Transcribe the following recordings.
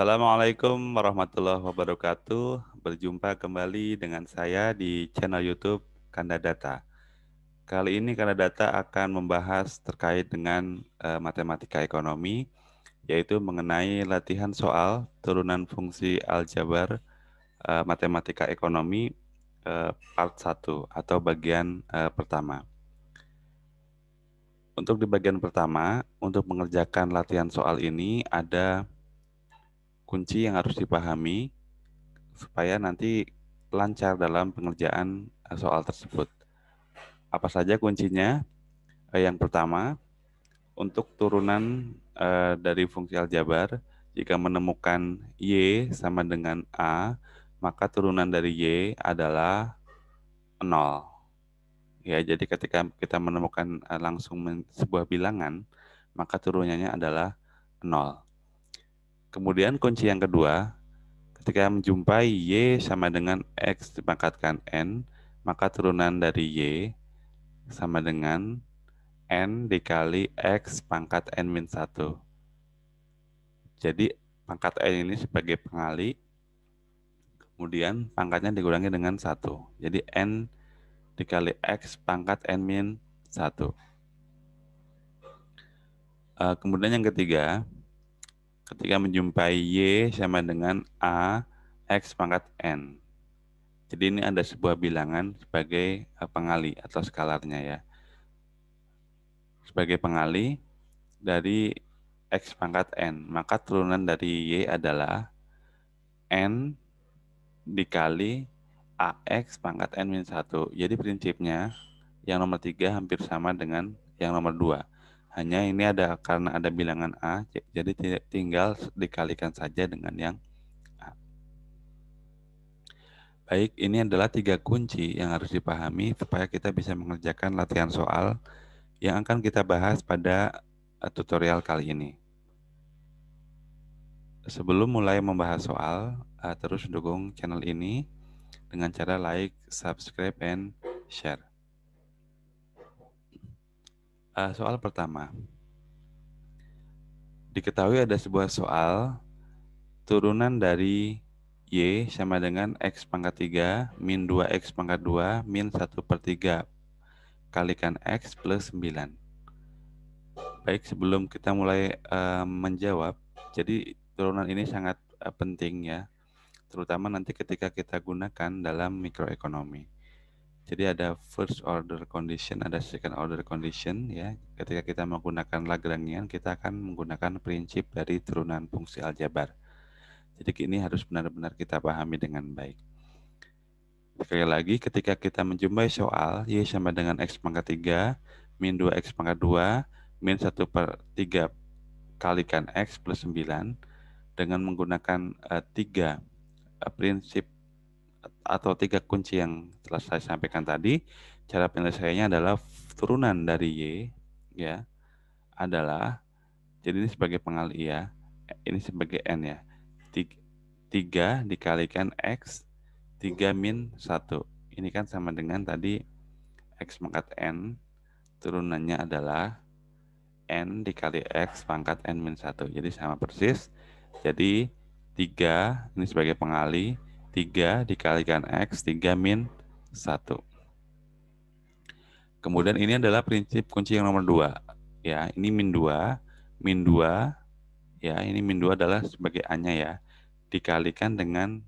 Assalamualaikum warahmatullahi wabarakatuh. Berjumpa kembali dengan saya di channel YouTube Kanda Data. Kali ini Kanda Data akan membahas terkait dengan uh, matematika ekonomi, yaitu mengenai latihan soal turunan fungsi aljabar uh, matematika ekonomi uh, part 1 atau bagian uh, pertama. Untuk di bagian pertama, untuk mengerjakan latihan soal ini ada kunci yang harus dipahami supaya nanti lancar dalam pengerjaan eh, soal tersebut. Apa saja kuncinya? Eh, yang pertama, untuk turunan eh, dari fungsi aljabar, jika menemukan Y sama dengan A, maka turunan dari Y adalah 0. Ya, jadi ketika kita menemukan langsung sebuah bilangan, maka turunannya adalah 0. Kemudian kunci yang kedua, ketika menjumpai Y sama dengan X dipangkatkan N, maka turunan dari Y sama dengan N dikali X pangkat N minus 1. Jadi pangkat N ini sebagai pengali, kemudian pangkatnya dikurangi dengan 1. Jadi N dikali X pangkat N minus 1. Eh, kemudian yang ketiga, ketika menjumpai Y sama dengan A X pangkat N. Jadi ini ada sebuah bilangan sebagai eh, pengali atau skalarnya ya. Sebagai pengali dari X pangkat N. Maka turunan dari Y adalah N dikali AX pangkat N minus 1. Jadi prinsipnya yang nomor 3 hampir sama dengan yang nomor 2. Hanya ini ada karena ada bilangan A, jadi tinggal dikalikan saja dengan yang A. Baik, ini adalah tiga kunci yang harus dipahami supaya kita bisa mengerjakan latihan soal yang akan kita bahas pada eh, tutorial kali ini. Sebelum mulai membahas soal, eh, terus dukung channel ini dengan cara like, subscribe, and share. Uh, soal pertama. Diketahui ada sebuah soal turunan dari Y sama dengan X pangkat 3 min 2X pangkat 2 min 1 per 3 kalikan X plus 9. Baik, sebelum kita mulai uh, menjawab, jadi turunan ini sangat uh, penting ya, terutama nanti ketika kita gunakan dalam mikroekonomi. Jadi ada first order condition, ada second order condition ya. Ketika kita menggunakan Lagrangian, kita akan menggunakan prinsip dari turunan fungsi aljabar. Jadi ini harus benar-benar kita pahami dengan baik. Sekali lagi, ketika kita menjumpai soal Y sama dengan X pangkat 3, min 2X pangkat 2, min 1 per 3 kalikan X plus 9, dengan menggunakan uh, tiga uh, prinsip atau tiga kunci yang telah saya sampaikan tadi, cara penyelesaiannya adalah turunan dari Y ya adalah jadi ini sebagai pengali ya, ini sebagai N ya. 3 dikalikan X 3 min 1. Ini kan sama dengan tadi X pangkat N turunannya adalah N dikali X pangkat N min 1. Jadi sama persis. Jadi 3 ini sebagai pengali 3 dikalikan X, 3 min 1. Kemudian ini adalah prinsip kunci yang nomor 2. Ya, ini min 2, min 2, ya ini min 2 adalah sebagai A-nya ya, dikalikan dengan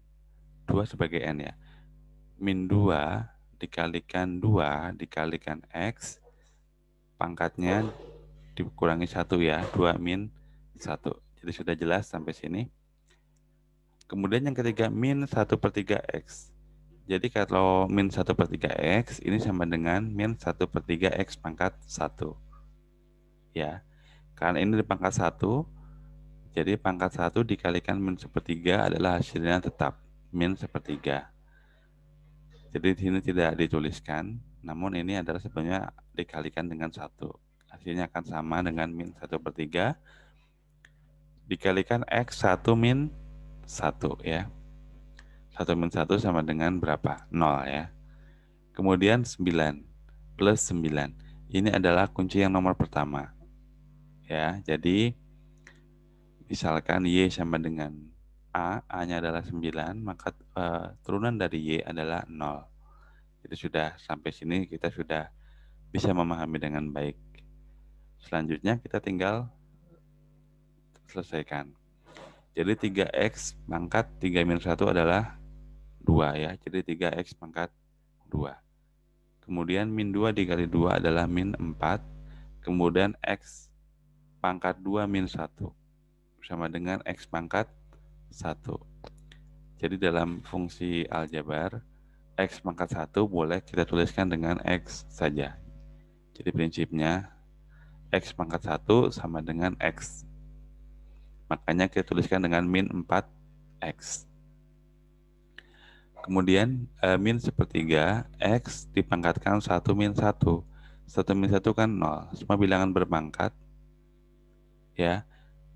2 sebagai N ya. Min 2 dikalikan 2 dikalikan X, pangkatnya dikurangi 1 ya, 2 min 1. Jadi sudah jelas sampai sini. Kemudian yang ketiga min 1 per 3x. Jadi kalau min 1 per 3x ini sama dengan min 1 per 3x pangkat 1. Ya, karena ini di pangkat 1, jadi pangkat 1 dikalikan min 1 per 3 adalah hasilnya tetap min 1 per 3. Jadi di sini tidak dituliskan, namun ini adalah sebenarnya dikalikan dengan 1. Hasilnya akan sama dengan min 1 per 3 dikalikan X 1 min 1. 1 ya. 1 minus 1 sama dengan berapa? 0 ya. Kemudian 9 plus 9. Ini adalah kunci yang nomor pertama. Ya, jadi misalkan Y sama dengan A, A-nya adalah 9, maka e, turunan dari Y adalah 0. Jadi sudah sampai sini kita sudah bisa memahami dengan baik. Selanjutnya kita tinggal selesaikan. Jadi 3X pangkat 3 minus 1 adalah 2 ya. Jadi 3X pangkat 2. Kemudian min 2 dikali 2 adalah min 4. Kemudian X pangkat 2 min 1. Sama dengan X pangkat 1. Jadi dalam fungsi aljabar, X pangkat 1 boleh kita tuliskan dengan X saja. Jadi prinsipnya X pangkat 1 sama dengan X Makanya kita tuliskan dengan min 4x. Kemudian eh, min sepertiga x dipangkatkan 1 min 1. 1 min 1 kan 0. Semua bilangan berpangkat ya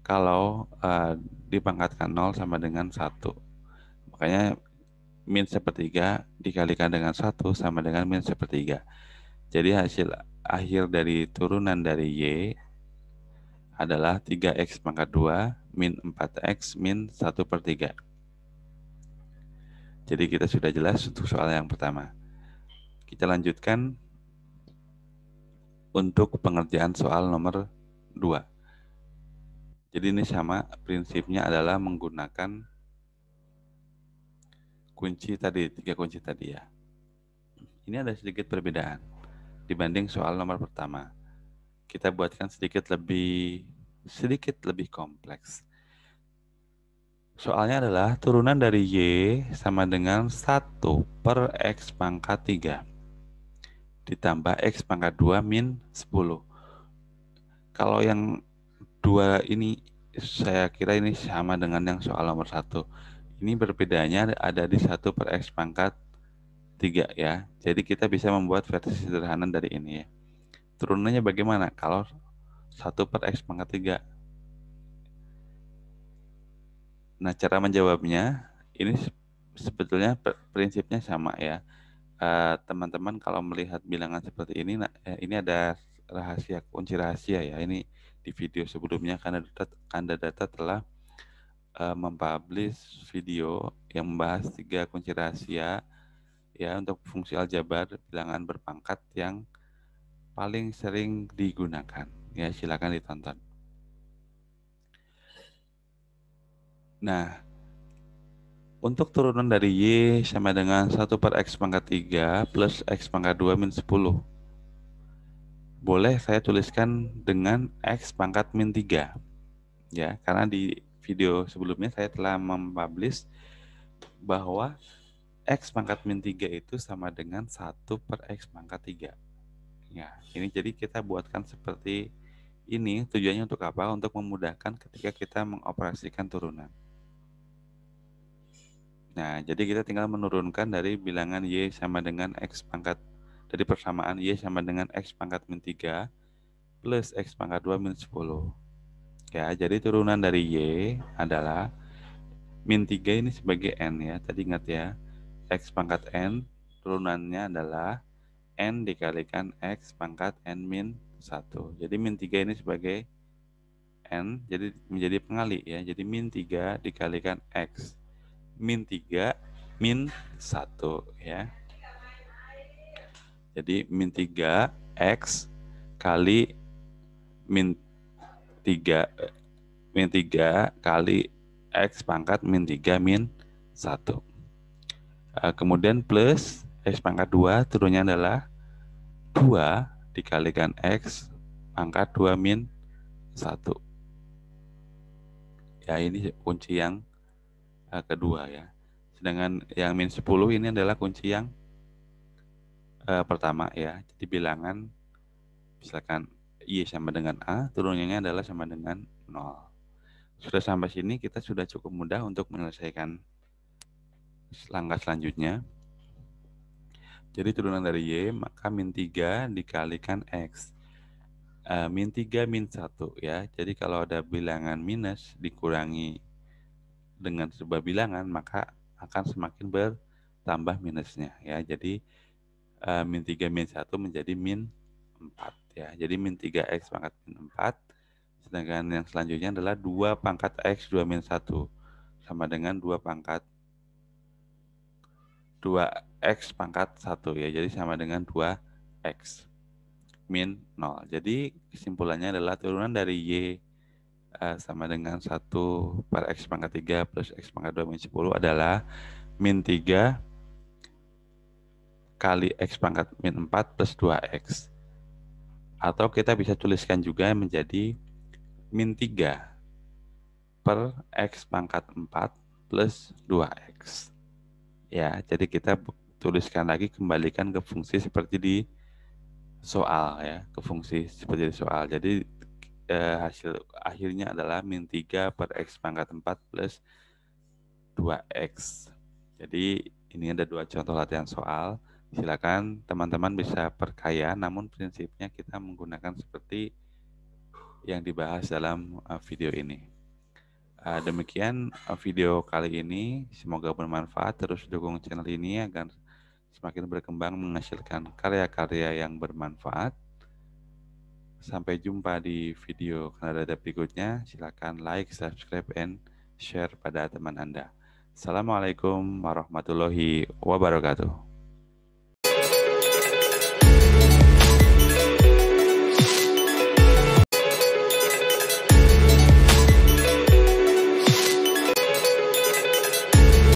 kalau uh, dipangkatkan 0 sama dengan 1. Makanya min sepertiga dikalikan dengan 1 sama dengan min sepertiga. Jadi hasil akhir dari turunan dari Y adalah 3x pangkat 2 min 4x min 1 per 3. Jadi kita sudah jelas untuk soal yang pertama. Kita lanjutkan untuk pengerjaan soal nomor 2. Jadi ini sama prinsipnya adalah menggunakan kunci tadi, tiga kunci tadi ya. Ini ada sedikit perbedaan dibanding soal nomor pertama kita buatkan sedikit lebih sedikit lebih kompleks. Soalnya adalah turunan dari Y sama dengan 1 per X pangkat 3 ditambah X pangkat 2 min 10. Kalau yang dua ini saya kira ini sama dengan yang soal nomor 1. Ini berbedanya ada di 1 per X pangkat 3 ya. Jadi kita bisa membuat versi sederhana dari ini ya turunannya bagaimana kalau 1 per X pangkat 3? Nah, cara menjawabnya ini sebetulnya prinsipnya sama ya. Eh, teman-teman kalau melihat bilangan seperti ini, nah, eh, ini ada rahasia kunci rahasia ya. Ini di video sebelumnya karena data, Kanda data telah uh, mempublish video yang membahas tiga kunci rahasia ya untuk fungsi aljabar bilangan berpangkat yang paling sering digunakan. Ya, silakan ditonton. Nah, untuk turunan dari Y sama dengan 1 per X pangkat 3 plus X pangkat 2 min 10. Boleh saya tuliskan dengan X pangkat min 3. Ya, karena di video sebelumnya saya telah mempublish bahwa X pangkat min 3 itu sama dengan 1 per X pangkat 3. Ya, ini jadi kita buatkan seperti ini tujuannya untuk apa? Untuk memudahkan ketika kita mengoperasikan turunan. Nah, jadi kita tinggal menurunkan dari bilangan Y sama dengan X pangkat dari persamaan Y sama dengan X pangkat min 3 plus X pangkat 2 min 10. Ya, jadi turunan dari Y adalah min 3 ini sebagai N ya. Tadi ingat ya, X pangkat N turunannya adalah N dikalikan X pangkat N min 1. Jadi min 3 ini sebagai N, jadi menjadi pengali ya. Jadi min 3 dikalikan X. Min 3 min 1 ya. Jadi min 3 X kali min 3 min 3 kali X pangkat min 3 min 1. Eh, kemudian plus X pangkat 2 turunnya adalah 2 dikalikan X pangkat 2 min 1. Ya ini kunci yang uh, kedua ya. Sedangkan yang min 10 ini adalah kunci yang uh, pertama ya. Jadi bilangan misalkan Y sama dengan A, turunnya adalah sama dengan 0 sudah sampai sini kita sudah cukup mudah untuk menyelesaikan langkah selanjutnya jadi turunan dari Y, maka min 3 dikalikan X. Uh, min 3, min 1 ya. Jadi kalau ada bilangan minus dikurangi dengan sebuah bilangan, maka akan semakin bertambah minusnya ya. Jadi uh, min 3, min 1 menjadi min 4 ya. Jadi min 3X pangkat min 4. Sedangkan yang selanjutnya adalah 2 pangkat X 2 min 1. Sama dengan 2 pangkat 2 X pangkat 1 ya. Jadi sama dengan 2X min 0. Jadi kesimpulannya adalah turunan dari Y uh, sama dengan 1 per X pangkat 3 plus X pangkat 2 min 10 adalah min 3 kali X pangkat min 4 plus 2X. Atau kita bisa tuliskan juga menjadi min 3 per X pangkat 4 plus 2X. Ya, jadi kita tuliskan lagi kembalikan ke fungsi seperti di soal ya ke fungsi seperti di soal jadi eh, hasil akhirnya adalah min 3 per x pangkat 4 plus 2x jadi ini ada dua contoh latihan soal silakan teman-teman bisa perkaya namun prinsipnya kita menggunakan seperti yang dibahas dalam eh, video ini eh, demikian eh, video kali ini. Semoga bermanfaat. Terus dukung channel ini agar semakin berkembang menghasilkan karya-karya yang bermanfaat. Sampai jumpa di video Kanada berikutnya. Silakan like, subscribe, and share pada teman Anda. Assalamualaikum warahmatullahi wabarakatuh.